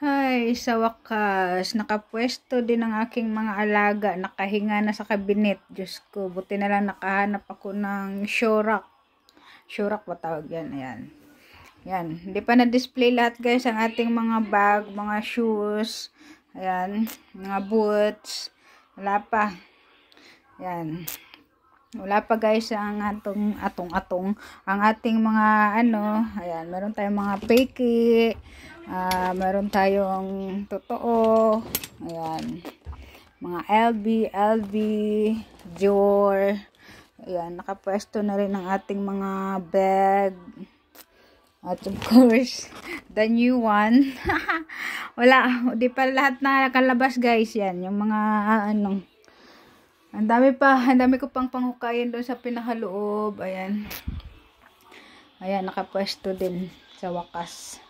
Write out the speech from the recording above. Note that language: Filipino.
Hay, sa wakas, nakapwesto din ang aking mga alaga. Nakahinga na sa kabinet. Diyos ko, buti na lang nakahanap ako ng shorak. Shorak ba tawag yan? Ayan. Yan. Hindi pa na-display lahat guys ang ating mga bag, mga shoes. Ayan. Mga boots. Wala pa. Ayan. Wala pa guys ang atong atong atong ang ating mga ano, ayan, meron tayong mga peki, Uh, meron tayong totoo. Ayan. Mga LB, LB, Dior. Ayan, nakapwesto na rin ang ating mga bag. At of course, the new one. Wala, di pa lahat na kalabas guys. Yan, yung mga ah, anong. Ang dami pa, ang dami ko pang panghukayin doon sa pinakaloob. Ayan. Ayan, nakapwesto din sa wakas.